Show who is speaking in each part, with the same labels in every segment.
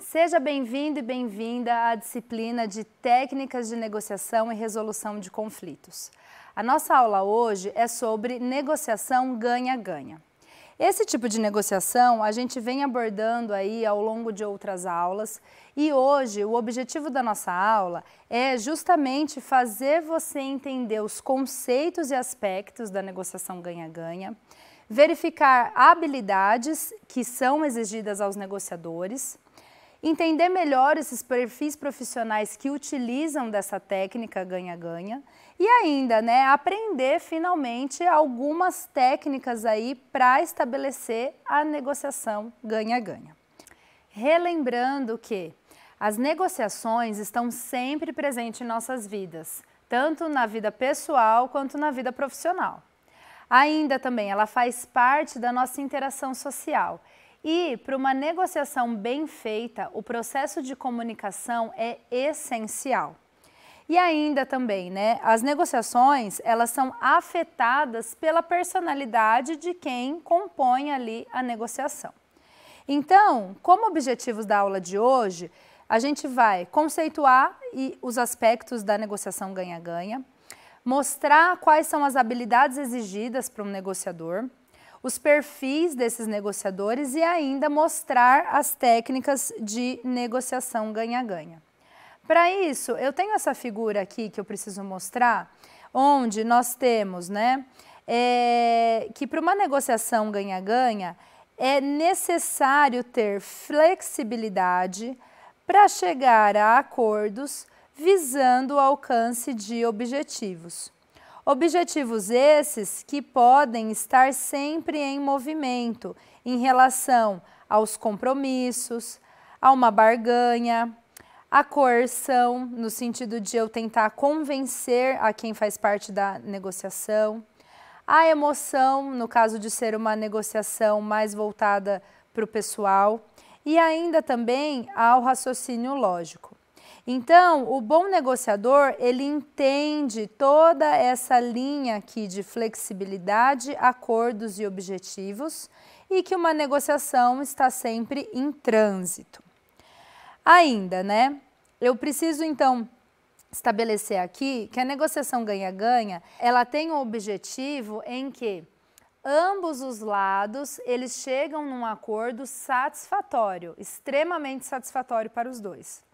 Speaker 1: Seja bem-vindo e bem-vinda à disciplina de Técnicas de Negociação e Resolução de Conflitos. A nossa aula hoje é sobre negociação ganha-ganha. Esse tipo de negociação a gente vem abordando aí ao longo de outras aulas e hoje o objetivo da nossa aula é justamente fazer você entender os conceitos e aspectos da negociação ganha-ganha, verificar habilidades que são exigidas aos negociadores, entender melhor esses perfis profissionais que utilizam dessa técnica ganha-ganha e ainda, né, aprender finalmente algumas técnicas aí para estabelecer a negociação ganha-ganha. Relembrando que as negociações estão sempre presentes em nossas vidas, tanto na vida pessoal quanto na vida profissional. Ainda também, ela faz parte da nossa interação social. E para uma negociação bem feita, o processo de comunicação é essencial. E ainda também, né, as negociações, elas são afetadas pela personalidade de quem compõe ali a negociação. Então, como objetivos da aula de hoje, a gente vai conceituar e, os aspectos da negociação ganha-ganha, mostrar quais são as habilidades exigidas para um negociador, os perfis desses negociadores e ainda mostrar as técnicas de negociação ganha-ganha. Para isso, eu tenho essa figura aqui que eu preciso mostrar, onde nós temos, né, é, que para uma negociação ganha-ganha é necessário ter flexibilidade para chegar a acordos visando o alcance de objetivos. Objetivos esses que podem estar sempre em movimento em relação aos compromissos, a uma barganha, a coerção, no sentido de eu tentar convencer a quem faz parte da negociação, a emoção, no caso de ser uma negociação mais voltada para o pessoal, e ainda também ao raciocínio lógico. Então, o bom negociador, ele entende toda essa linha aqui de flexibilidade, acordos e objetivos e que uma negociação está sempre em trânsito. Ainda, né? Eu preciso então estabelecer aqui que a negociação ganha-ganha, ela tem um objetivo em que ambos os lados eles chegam num acordo satisfatório, extremamente satisfatório para os dois.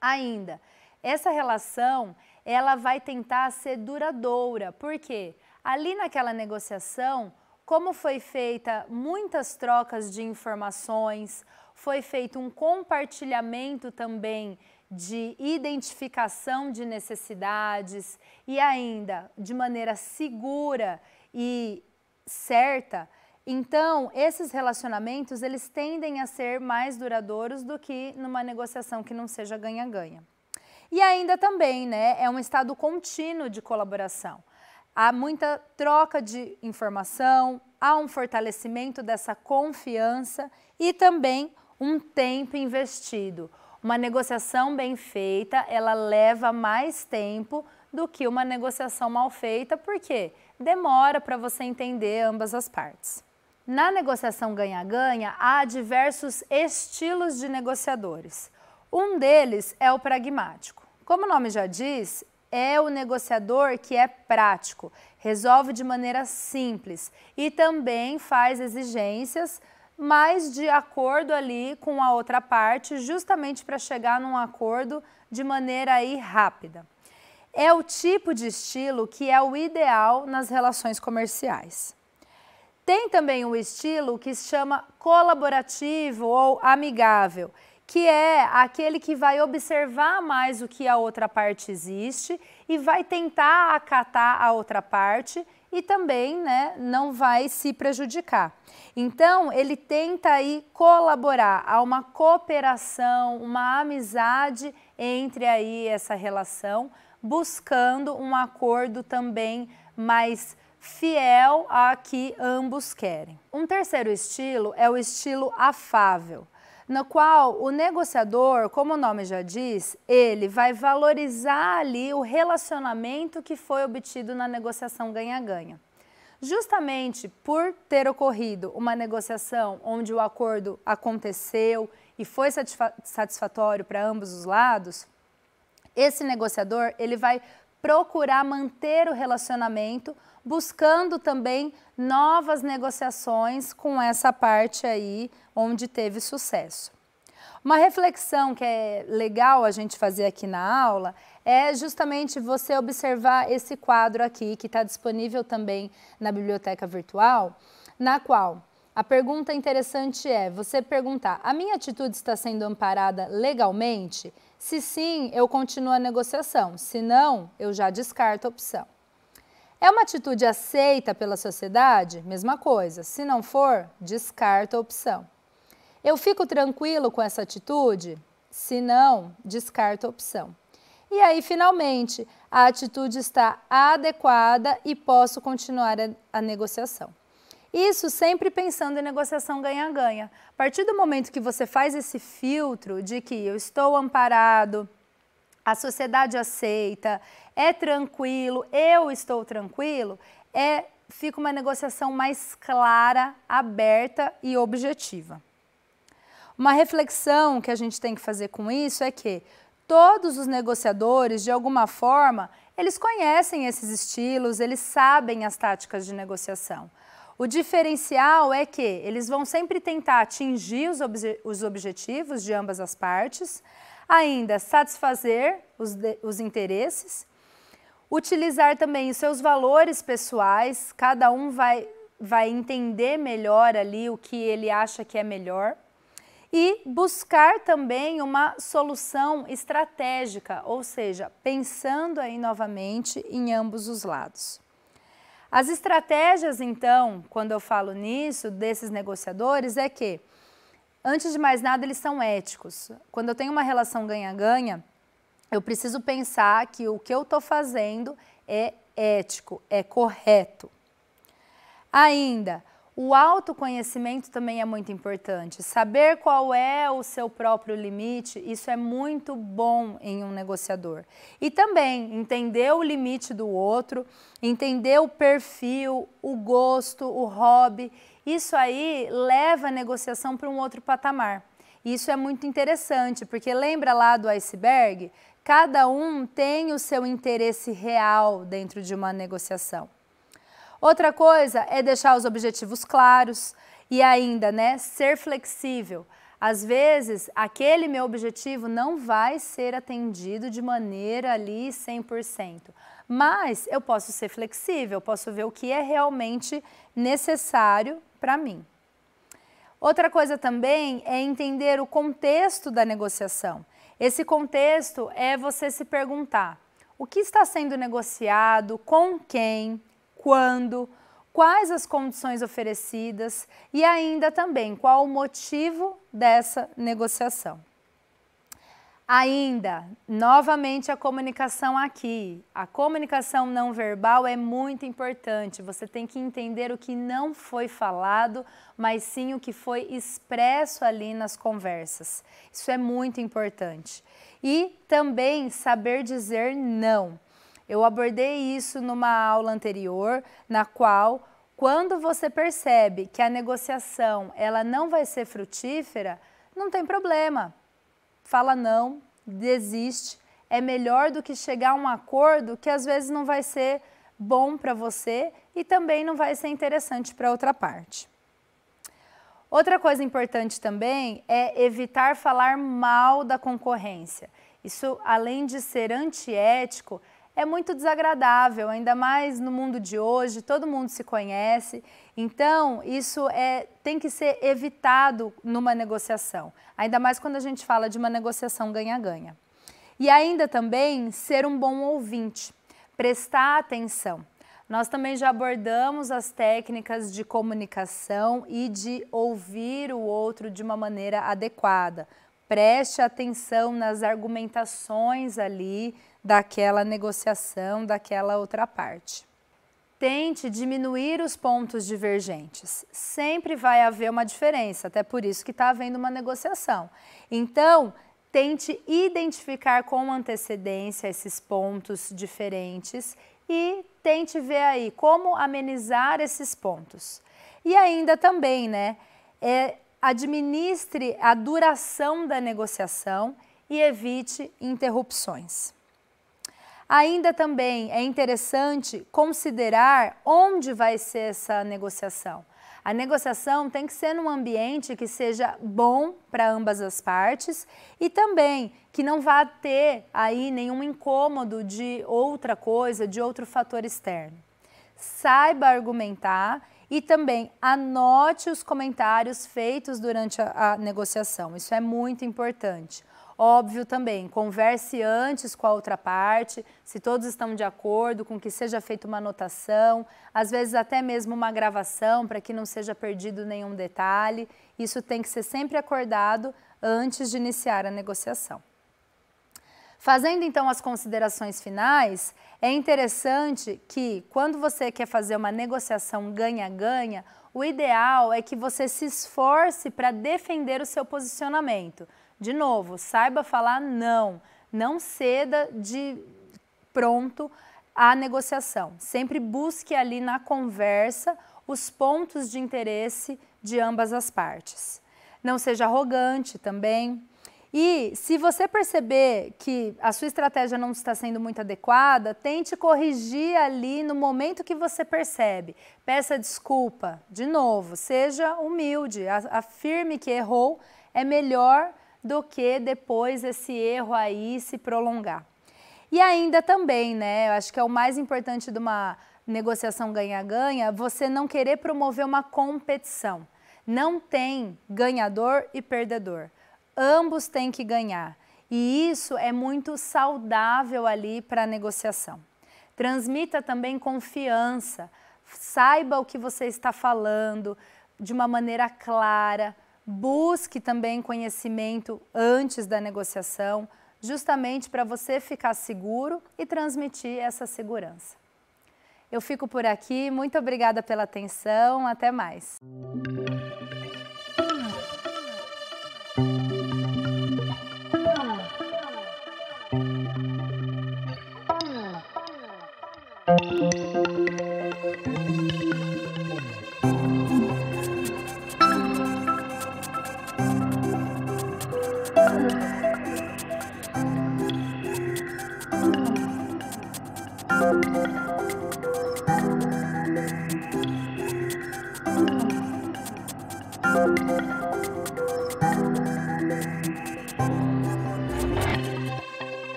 Speaker 1: Ainda, essa relação ela vai tentar ser duradoura, porque ali naquela negociação como foi feita muitas trocas de informações, foi feito um compartilhamento também de identificação de necessidades e ainda de maneira segura e certa. Então, esses relacionamentos, eles tendem a ser mais duradouros do que numa negociação que não seja ganha-ganha. E ainda também, né, é um estado contínuo de colaboração há muita troca de informação, há um fortalecimento dessa confiança e também um tempo investido. Uma negociação bem feita, ela leva mais tempo do que uma negociação mal feita, porque demora para você entender ambas as partes. Na negociação ganha-ganha, há diversos estilos de negociadores. Um deles é o pragmático. Como o nome já diz, é o negociador que é prático, resolve de maneira simples e também faz exigências, mas de acordo ali com a outra parte, justamente para chegar num acordo de maneira aí rápida. É o tipo de estilo que é o ideal nas relações comerciais. Tem também o estilo que se chama colaborativo ou amigável, que é aquele que vai observar mais o que a outra parte existe e vai tentar acatar a outra parte e também né, não vai se prejudicar. Então, ele tenta aí colaborar, há uma cooperação, uma amizade entre aí essa relação, buscando um acordo também mais fiel a que ambos querem. Um terceiro estilo é o estilo afável na qual o negociador, como o nome já diz, ele vai valorizar ali o relacionamento que foi obtido na negociação ganha-ganha. Justamente por ter ocorrido uma negociação onde o acordo aconteceu e foi satisfatório para ambos os lados, esse negociador ele vai procurar manter o relacionamento buscando também novas negociações com essa parte aí onde teve sucesso. Uma reflexão que é legal a gente fazer aqui na aula é justamente você observar esse quadro aqui, que está disponível também na biblioteca virtual, na qual a pergunta interessante é você perguntar: a minha atitude está sendo amparada legalmente? Se sim, eu continuo a negociação, se não, eu já descarto a opção. É uma atitude aceita pela sociedade? Mesma coisa. Se não for, descarta a opção. Eu fico tranquilo com essa atitude? Se não, descarta a opção. E aí, finalmente, a atitude está adequada e posso continuar a, negociação. Isso sempre pensando em negociação ganha-ganha. A partir do momento que você faz esse filtro de que eu estou amparado, a sociedade aceita, é tranquilo, eu estou tranquilo, é fica uma negociação mais clara, aberta e objetiva. Uma reflexão que a gente tem que fazer com isso é que todos os negociadores, de alguma forma, eles conhecem esses estilos, eles sabem as táticas de negociação. O diferencial é que eles vão sempre tentar atingir os, obje os objetivos de ambas as partes, Ainda, satisfazer os, de, os interesses, utilizar também os seus valores pessoais, cada um vai, vai entender melhor ali o que ele acha que é melhor. E buscar também uma solução estratégica, ou seja, pensando aí novamente em ambos os lados. As estratégias, então, quando eu falo nisso, desses negociadores, é que Antes de mais nada, eles são éticos. Quando eu tenho uma relação ganha-ganha, eu preciso pensar que o que eu estou fazendo é ético, é correto. Ainda, o autoconhecimento também é muito importante. Saber qual é o seu próprio limite, isso é muito bom em um negociador. E também entender o limite do outro, entender o perfil, o gosto, o hobby, isso aí leva a negociação para um outro patamar. Isso é muito interessante, porque lembra lá do iceberg? Cada um tem o seu interesse real dentro de uma negociação. Outra coisa é deixar os objetivos claros e ainda, né, ser flexível. Às vezes, aquele meu objetivo não vai ser atendido de maneira ali 100%, mas eu posso ser flexível, posso ver o que é realmente necessário para mim. Outra coisa também é entender o contexto da negociação. Esse contexto é você se perguntar o que está sendo negociado, com quem, quando, quais as condições oferecidas e ainda também qual o motivo dessa negociação. Ainda, novamente a comunicação aqui. A comunicação não verbal é muito importante. Você tem que entender o que não foi falado, mas sim o que foi expresso ali nas conversas. Isso é muito importante. E também saber dizer não. Eu abordei isso numa aula anterior, na qual quando você percebe que a negociação ela não vai ser frutífera, não tem problema. Fala não, desiste. É melhor do que chegar a um acordo que às vezes não vai ser bom para você e também não vai ser interessante para outra parte. Outra coisa importante também é evitar falar mal da concorrência. Isso, além de ser antiético, é muito desagradável, ainda mais no mundo de hoje, todo mundo se conhece. Então, isso é, tem que ser evitado numa negociação, ainda mais quando a gente fala de uma negociação ganha-ganha. E ainda também ser um bom ouvinte, prestar atenção. Nós também já abordamos as técnicas de comunicação e de ouvir o outro de uma maneira adequada. Preste atenção nas argumentações ali, daquela negociação, daquela outra parte. Tente diminuir os pontos divergentes. Sempre vai haver uma diferença, até por isso que está havendo uma negociação. Então, tente identificar com antecedência esses pontos diferentes e tente ver aí como amenizar esses pontos. E ainda também, né, é, administre a duração da negociação e evite interrupções. Ainda também é interessante considerar onde vai ser essa negociação. A negociação tem que ser num ambiente que seja bom para ambas as partes e também que não vá ter aí nenhum incômodo de outra coisa, de outro fator externo. Saiba argumentar e também anote os comentários feitos durante a, a negociação. Isso é muito importante. Óbvio também, converse antes com a outra parte, se todos estão de acordo, com que seja feita uma anotação, às vezes até mesmo uma gravação para que não seja perdido nenhum detalhe. Isso tem que ser sempre acordado antes de iniciar a negociação. Fazendo então as considerações finais, é interessante que quando você quer fazer uma negociação ganha-ganha, o ideal é que você se esforce para defender o seu posicionamento. De novo, saiba falar não. Não ceda de pronto à negociação. Sempre busque ali na conversa os pontos de interesse de ambas as partes. Não seja arrogante também. E se você perceber que a sua estratégia não está sendo muito adequada, tente corrigir ali no momento que você percebe. Peça desculpa, de novo, seja humilde, afirme que errou. É melhor do que depois esse erro aí se prolongar. E ainda também, né, eu acho que é o mais importante de uma negociação ganha-ganha, você não querer promover uma competição. Não tem ganhador e perdedor. Ambos têm que ganhar. E isso é muito saudável ali para a negociação. Transmita também confiança. Saiba o que você está falando de uma maneira clara, Busque também conhecimento antes da negociação, justamente para você ficar seguro e transmitir essa segurança. Eu fico por aqui, muito obrigada pela atenção, até mais.